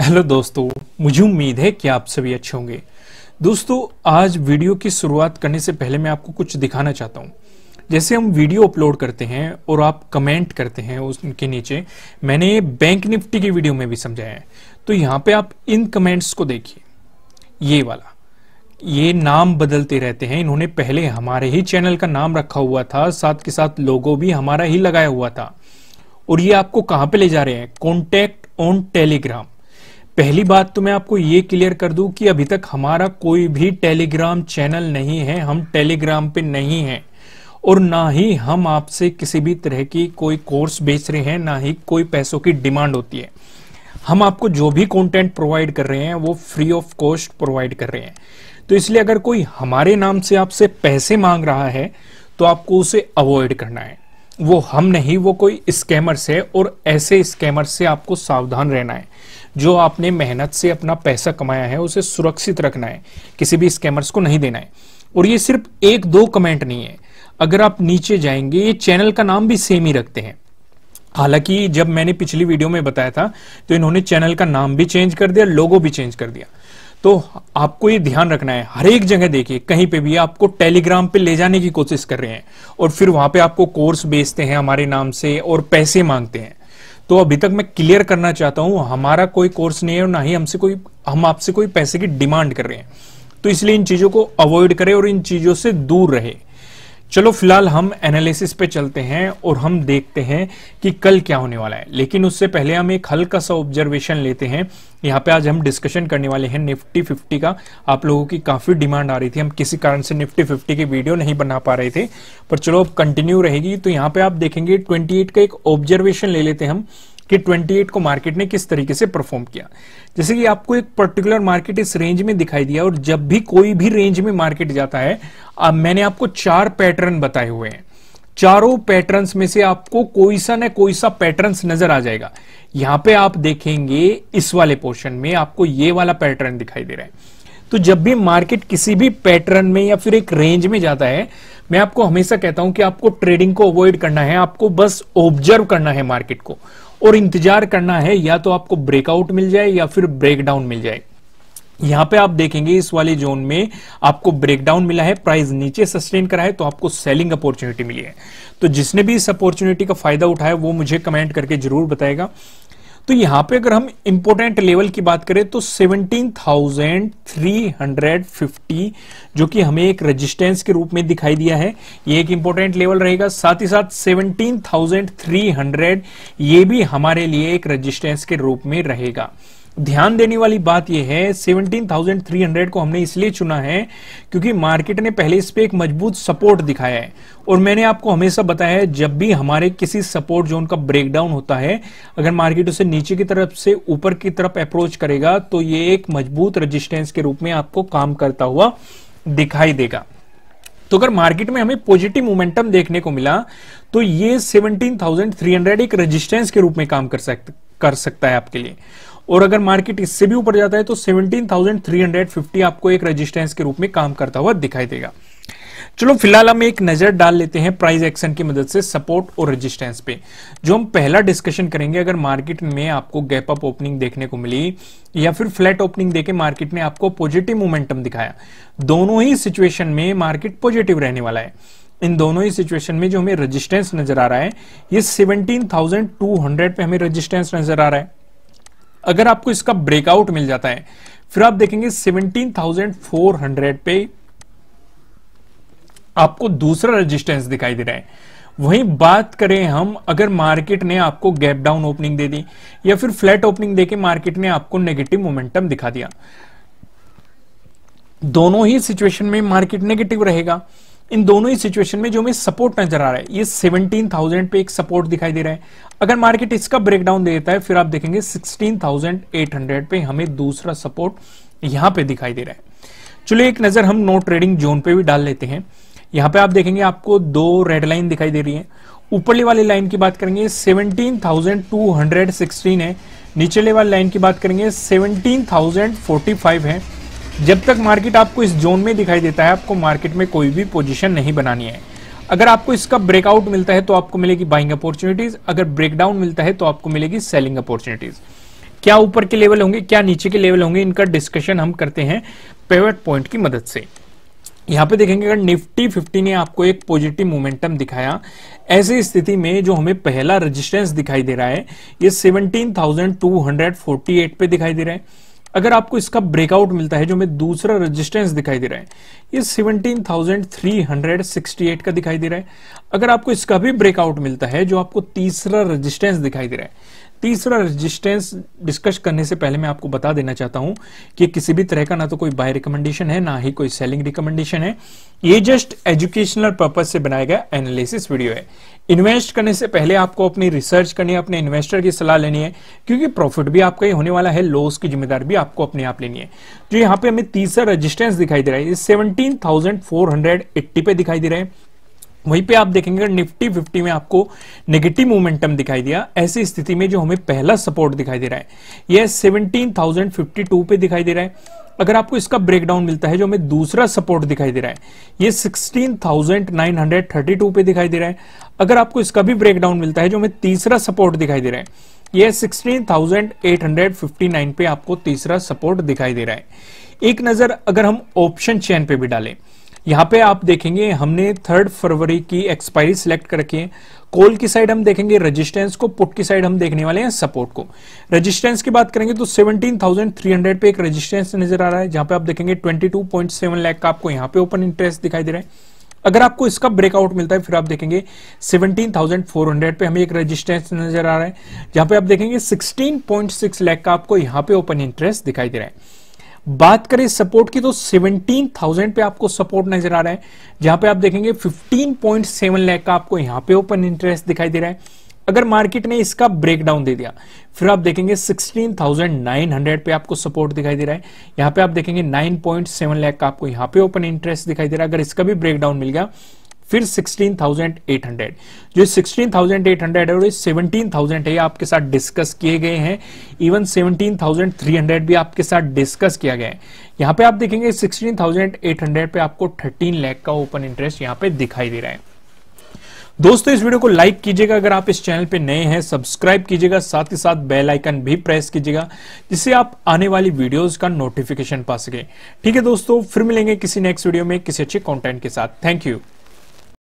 hello दोस्तों मुझे उम्मीद है कि आप सभी अच्छे होंगे दोस्तों आज वीडियो की शुरुआत करने से पहले मैं आपको कुछ दिखाना चाहता हूं जैसे हम वीडियो अपलोड करते हैं और आप कमेंट करते हैं उसके नीचे मैंने बैंक निफ्टी की वीडियो में भी समझाया है तो यहां पे आप इन कमेंट्स को देखिए ये वाला ये नाम बदलते रहते हैं इन्होंने पहले हमारे ही चैनल का नाम रखा हुआ था साथ के साथ लोगो भी हमारा ही लगाया हुआ था और ये आपको कहां पे ले जा रहे हैं कॉन्टेक्ट ऑन टेलीग्राम पहली बात तो मैं आपको ये क्लियर कर दूं कि अभी तक हमारा कोई भी टेलीग्राम चैनल नहीं है हम टेलीग्राम पे नहीं हैं और ना ही हम आपसे किसी भी तरह की कोई कोर्स बेच रहे हैं ना ही कोई पैसों की डिमांड होती है हम आपको जो भी कंटेंट प्रोवाइड कर रहे हैं वो फ्री ऑफ कॉस्ट प्रोवाइड कर रहे हैं तो इसलिए अगर कोई हमारे नाम से आपसे पैसे मांग रहा है तो आपको उसे अवॉइड करना है वो हम नहीं वो कोई स्कैमर्स है और ऐसे स्कैमर से आपको सावधान रहना है जो आपने मेहनत से अपना पैसा कमाया है उसे सुरक्षित रखना है किसी भी स्कैमर्स को नहीं देना है और ये सिर्फ एक दो कमेंट नहीं है अगर आप नीचे जाएंगे ये चैनल का नाम भी सेम ही रखते हैं हालांकि जब मैंने पिछली वीडियो में बताया था तो इन्होंने चैनल का नाम भी चेंज कर दिया लोगो भी चेंज कर दिया तो आपको ये ध्यान रखना है हर एक जगह देखिए कहीं पे भी आपको टेलीग्राम पे ले जाने की कोशिश कर रहे हैं और फिर वहां पे आपको कोर्स बेचते हैं हमारे नाम से और पैसे मांगते हैं तो अभी तक मैं क्लियर करना चाहता हूं हमारा कोई कोर्स नहीं है और ना ही हमसे कोई हम आपसे कोई पैसे की डिमांड कर रहे हैं तो इसलिए इन चीजों को अवॉइड करें और इन चीजों से दूर रहे चलो फिलहाल हम एनालिसिस पे चलते हैं और हम देखते हैं कि कल क्या होने वाला है लेकिन उससे पहले हम एक हल्का सा ऑब्जर्वेशन लेते हैं यहाँ पे आज हम डिस्कशन करने वाले हैं निफ्टी फिफ्टी का आप लोगों की काफ़ी डिमांड आ रही थी हम किसी कारण से निफ्टी फिफ्टी की वीडियो नहीं बना पा रहे थे पर चलो अब कंटिन्यू रहेगी तो यहाँ पे आप देखेंगे ट्वेंटी का एक ऑब्जर्वेशन ले लेते हैं हम कि 28 को मार्केट ने किस तरीके से परफॉर्म किया जैसे कि आपको एक पर्टिकुलर मार्केट इस रेंज में दिखाई दिया और जब भी कोई भी रेंज में मार्केट जाता है अब मैंने आपको चार पैटर्न बताए हुए हैं चारों पैटर्न्स में से आपको कोई सा ना कोई सा पैटर्न्स नजर आ जाएगा यहां पे आप देखेंगे इस वाले पोर्शन में आपको ये वाला पैटर्न दिखाई दे रहा है तो जब भी मार्केट किसी भी पैटर्न में या फिर एक रेंज में जाता है मैं आपको हमेशा कहता हूं कि आपको ट्रेडिंग को अवॉइड करना है आपको बस ऑब्जर्व करना है मार्केट को और इंतजार करना है या तो आपको ब्रेकआउट मिल जाए या फिर ब्रेकडाउन मिल जाए यहां पे आप देखेंगे इस वाले जोन में आपको ब्रेकडाउन मिला है प्राइस नीचे सस्टेन करा है तो आपको सेलिंग अपॉर्चुनिटी मिली है तो जिसने भी इस अपॉर्चुनिटी का फायदा उठाया वो मुझे कमेंट करके जरूर बताएगा तो यहां पे अगर हम इंपोर्टेंट लेवल की बात करें तो 17,350 जो कि हमें एक रेजिस्टेंस के रूप में दिखाई दिया है ये एक इंपोर्टेंट लेवल रहेगा साथ ही साथ 17,300 ये भी हमारे लिए एक रेजिस्टेंस के रूप में रहेगा ध्यान देने वाली बात यह है 17,300 को हमने इसलिए चुना है क्योंकि मार्केट ने पहले इस पर एक मजबूत सपोर्ट दिखाया है और मैंने आपको हमेशा बताया है जब भी हमारे किसी सपोर्ट जोन का ब्रेकडाउन होता है अगर मार्केट उसे नीचे की तरफ से ऊपर की तरफ अप्रोच करेगा तो ये एक मजबूत रजिस्टेंस के रूप में आपको काम करता हुआ दिखाई देगा तो अगर मार्केट में हमें पॉजिटिव मोमेंटम देखने को मिला तो ये 17,300 एक रेजिस्टेंस के रूप में काम कर कर सकता है आपके लिए और अगर मार्केट इससे भी ऊपर जाता है तो 17,350 आपको एक रेजिस्टेंस के रूप में काम करता हुआ दिखाई देगा चलो फिलहाल हम एक नजर डाल लेते हैं प्राइस एक्शन की मदद से सपोर्ट और रेजिस्टेंस पे जो हम पहला डिस्कशन करेंगे अगर मार्केट में आपको गैप अप ओपनिंग देखने को मिली या फिर फ्लैट ओपनिंग देके मार्केट ने आपको पॉजिटिव मोमेंटम दिखाया दोनों ही सिचुएशन में मार्केट पॉजिटिव रहने वाला है इन दोनों ही सिचुएशन में जो हमें रजिस्टेंस नजर आ रहा है ये सेवनटीन पे हमें रजिस्टेंस नजर आ रहा है अगर आपको इसका ब्रेकआउट मिल जाता है फिर आप देखेंगे 17,400 पे आपको दूसरा रेजिस्टेंस दिखाई दे रहा है वहीं बात करें हम अगर मार्केट ने आपको गैप डाउन ओपनिंग दे दी या फिर फ्लैट ओपनिंग देके मार्केट ने आपको नेगेटिव मोमेंटम दिखा दिया दोनों ही सिचुएशन में मार्केट नेगेटिव रहेगा इन दोनों ही सिचुएशन में जो हमें सपोर्ट नजर आ रहा है ये 17,000 पे एक सपोर्ट दिखाई दे रहा है अगर मार्केट इसका ब्रेकडाउन देता है फिर आप देखेंगे 16,800 पे हमें दूसरा सपोर्ट यहां पे दिखाई दे रहा है चलिए एक नजर हम नो ट्रेडिंग जोन पे भी डाल लेते हैं यहां पे आप देखेंगे आपको दो रेड लाइन दिखाई दे रही है ऊपरली वाली लाइन की बात करेंगे सेवनटीन है नीचले वाली लाइन की बात करेंगे सेवनटीन है जब तक मार्केट आपको इस जोन में दिखाई देता है आपको मार्केट में कोई भी पोजीशन नहीं बनानी है अगर आपको इसका ब्रेकआउट मिलता है तो आपको मिलेगी बाइंग अपॉर्चुनिटीज अगर ब्रेकडाउन मिलता है तो आपको मिलेगी सेलिंग अपॉर्चुनिटीज क्या ऊपर के लेवल होंगे क्या नीचे के लेवल होंगे इनका डिस्कशन हम करते हैं पेवेट पॉइंट की मदद से यहाँ पे देखेंगे अगर निफ्टी 50 ने आपको एक पॉजिटिव मोमेंटम दिखाया ऐसी स्थिति में जो हमें पहला रेजिस्टेंस दिखाई दे रहा है ये 17,248 पे दिखाई दे रहा है अगर आपको इसका ब्रेकआउट मिलता है जो मैं दूसरा रेजिस्टेंस दिखाई दे रहा है ये 17,368 का दिखाई दे रहा है अगर आपको इसका भी ब्रेकआउट मिलता है जो आपको तीसरा रेजिस्टेंस दिखाई दे रहा है तीसरा रेजिस्टेंस डिस्कस करने से पहले मैं आपको बता देना चाहता हूं कि किसी भी तरह का ना तो कोई बाय रिकमेंडेशन है ना ही कोई सेलिंग रिकमेंडेशन है ये जस्ट एजुकेशनल पर्पज से बनाया गया एनालिसिस वीडियो है इन्वेस्ट करने से पहले आपको अपनी रिसर्च करनी है अपने इन्वेस्टर की सलाह लेनी है क्योंकि प्रॉफिट भी आपका ही होने वाला है लॉस की जिम्मेदारी भी आपको अपने आप लेनी है जो तो यहाँ पे हमें तीसरा रजिस्टेंस दिखाई दे रहा है seventeen thousand four hundred eighty पे दिखाई दे रहा है वहीं पे आप देखेंगे निफ्टी फिफ्टी में आपको नेगेटिव मोमेंटम दिखाई दिया ऐसी स्थिति में जो हमें पहला सपोर्ट दिखाई दे रहा है यह सेवनटीन थाउजेंड फिफ्टी टू पे दिखाई दे रहा है अगर आपको इसका ब्रेकडाउन मिलता है जो हमें दूसरा सपोर्ट दिखाई दे रहा है ये टू पे दिखाई दे रहा है अगर आपको इसका भी ब्रेकडाउन मिलता है जो हमें तीसरा सपोर्ट दिखाई दे रहा है यह sixteen thousand eight hundred fifty nine पे आपको तीसरा सपोर्ट दिखाई दे रहा है एक नजर अगर हम ऑप्शन चैन पे भी डालें यहाँ पे आप देखेंगे हमने थर्ड फरवरी की एक्सपायरी सिलेक्ट कर रखी है कॉल की साइड हम देखेंगे रेजिस्टेंस को पुट की साइड हम देखने वाले हैं सपोर्ट को रेजिस्टेंस की बात करेंगे तो 17,300 पे एक रेजिस्टेंस नजर आ रहा है जहां पे आप देखेंगे 22.7 लाख का आपको यहाँ पे ओपन इंटरेस्ट दिखाई दे रहा है अगर आपको इसका ब्रेकआउट मिलता है फिर आप देखेंगे 17,400 पे हमें एक रेजिस्टेंस नजर आ रहा है जहां पे आप देखेंगे 16.6 लाख का आपको यहाँ पे ओपन इंटरेस्ट दिखाई दे रहा है बात करें सपोर्ट की तो 17,000 पे आपको सपोर्ट नजर आ रहा है जहां पे आप देखेंगे 15.7 लाख का आपको यहां पे ओपन इंटरेस्ट दिखाई दे रहा है अगर मार्केट ने इसका ब्रेकडाउन दे दिया फिर आप देखेंगे 16,900 पे आपको सपोर्ट दिखाई दे रहा है यहां पे आप देखेंगे 9.7 लाख का आपको यहां पे ओपन इंटरेस्ट दिखाई दे रहा है अगर इसका भी ब्रेकडाउन मिल गया फिर 16,800 जो 16,800 है और 17,000 है आपके साथ डिस्कस किए गए हैं इवन 17,300 भी आपके साथ डिस्कस किया गया है यहां पे आप देखेंगे 16,800 पे आपको 13 लाख का ओपन इंटरेस्ट यहां पे दिखाई दे रहा है दोस्तों इस वीडियो को लाइक कीजिएगा अगर आप इस चैनल पे नए हैं सब्सक्राइब कीजिएगा साथ ही साथ बेल आइकन भी प्रेस कीजिएगा जिससे आप आने वाली वीडियोस का नोटिफिकेशन पा सके ठीक है दोस्तों फिर मिलेंगे किसी नेक्स्ट वीडियो में किसी अच्छे कंटेंट के साथ थैंक यू